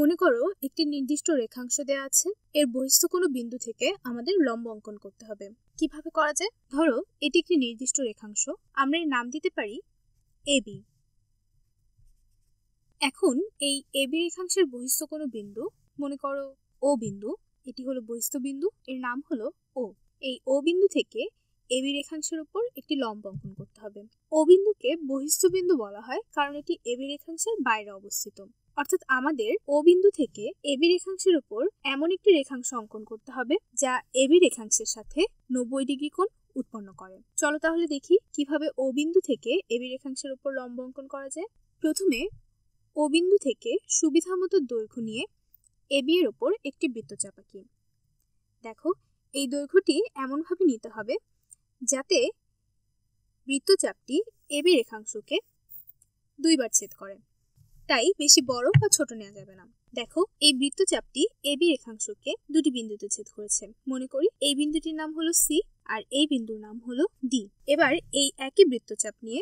মনে করো একটি নির্দিষ্ট রেখাংশ দেয়া আছে এর বহিস্থ কোনো বিন্দু থেকে আমাদের লম্ব অঙ্কন করতে হবে কিভাবে করা যায় ধরো এটি একটি নির্দিষ্ট রেখাংশ আমরা এর নাম দিতে পারি এবি এখন এই এবি রেখাংশের বহিস্থ কোনো বিন্দু মনে করো ও বিন্দু এটি হলো বহিস্থ বিন্দু এর নাম হলো ও এই ও বিন্দু থেকে এবি রেখাংশের উপর একটি লম্ব অঙ্কন করতে হবে ও বিন্দুকে বহিস্থ বিন্দু বলা হয় কারণ এটি এবি রেখাংশের বাইরে অবস্থিত অর্থাৎ আমাদের ও বিন্দু থেকে এবি রেখাংশের উপর এমন একটি রেখাংশ অঙ্কন করতে হবে যা এবি রেখাংশের সাথে নব্বই ডিগ্রি কোণ উৎপন্ন করে চলো তাহলে দেখি কিভাবে ও বিন্দু থেকে এবি রেখাংশের উপর লম্ব অঙ্কন করা যায় প্রথমে ও বিন্দু থেকে সুবিধামতো দৈর্ঘ্য নিয়ে এবি এর ওপর একটি বৃত্তচাপ আঁকি দেখো এই দৈর্ঘ্যটি এমনভাবে নিতে হবে যাতে বৃত্তচাপটি এবি রেখাংশকে দুইবার ছেদ করে তাই বেশি বড় বা ছোট নেওয়া যাবে না দেখো এই বৃত্তচাপটি এবি রেখাংশকে দুটি বিন্দুতে ছেদ করেছে মনে করি এই বিন্দুটির নাম হলো সি আর এই বিন্দুর নাম হলো ডি এবার এই একই বৃত্তচাপ নিয়ে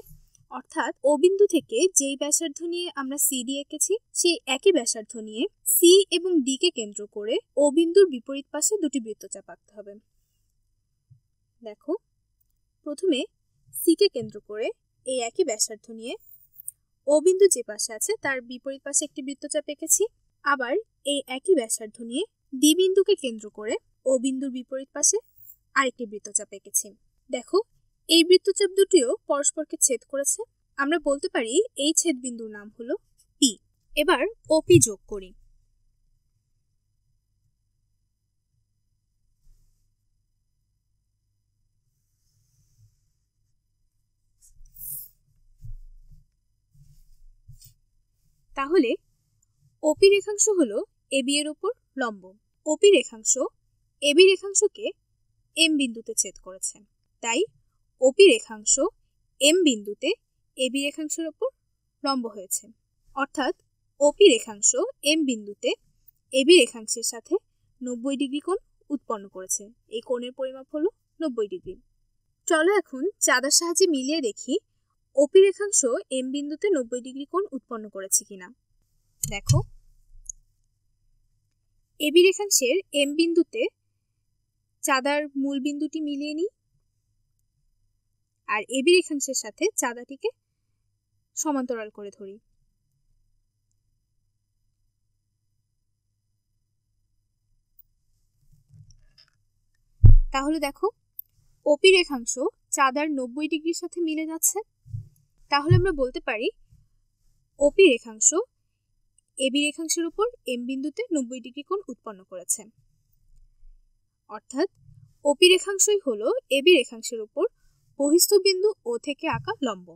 অর্থাৎ ও বিন্দু থেকে যেই ব্যাসার্ধ নিয়ে আমরা সি ডি এঁকেছি সেই একই ব্যাসার্ধ নিয়ে সি এবং ডি কে কেন্দ্র করে ও বিন্দুর বিপরীত পাশে দুটি বৃত্তচাপ আঁকতে হবে দেখো প্রথমে সিকে কেন্দ্র করে এই একই ব্যাসার্ধ নিয়ে ও বিন্দু যে পাশে আছে তার বিপরীত পাশে একটি বৃত্তচাপ এঁকেছি আবার এই একই ব্যাসার্ধ নিয়ে দ্বি বিন্দুকে কেন্দ্র করে ও বিন্দুর বিপরীত পাশে আরেকটি বৃত্তচাপ এঁকেছি দেখো এই বৃত্তচাপ দুটিও পরস্পরকে ছেদ করেছে আমরা বলতে পারি এই ছেদ বিন্দুর নাম হলো পি এবার ওপি যোগ করি তাহলে ওপি রেখাংশ হল এবি এর ওপর লম্ব ওপি রেখাংশ এবি রেখাংশকে এম বিন্দুতে ছেদ করেছে তাই ওপি রেখাংশ এম বিন্দুতে এবি রেখাংশের ওপর লম্ব হয়েছে অর্থাৎ ওপি রেখাংশ এম বিন্দুতে এবি রেখাংশের সাথে নব্বই ডিগ্রি কোণ উৎপন্ন করেছে এই কোণের পরিমাপ হলো নব্বই ডিগ্রি চলো এখন চাঁদার সাহায্যে মিলিয়ে দেখি ওপি রেখাংশ এম বিন্দুতে নব্বই ডিগ্রি কোণ উৎপন্ন করেছে কিনা দেখো এবি রেখাংশের এম বিন্দুতে চাঁদার মূল বিন্দুটি মিলিয়ে নিই আর এবি রেখাংশের সাথে চাঁদাটিকে সমান্তরাল করে ধরি তাহলে দেখো ওপি রেখাংশ চাঁদার নব্বই ডিগ্রির সাথে মিলে যাচ্ছে তাহলে আমরা বলতে পারি ওপি রেখাংশ এবি রেখাংশের উপর এম বিন্দুতে নব্বই ডিগ্রি কোণ উৎপন্ন করেছে অর্থাৎ ওপি রেখাংশই হল এবি রেখাংশের উপর বহিস্থ বিন্দু ও থেকে আঁকা লম্ব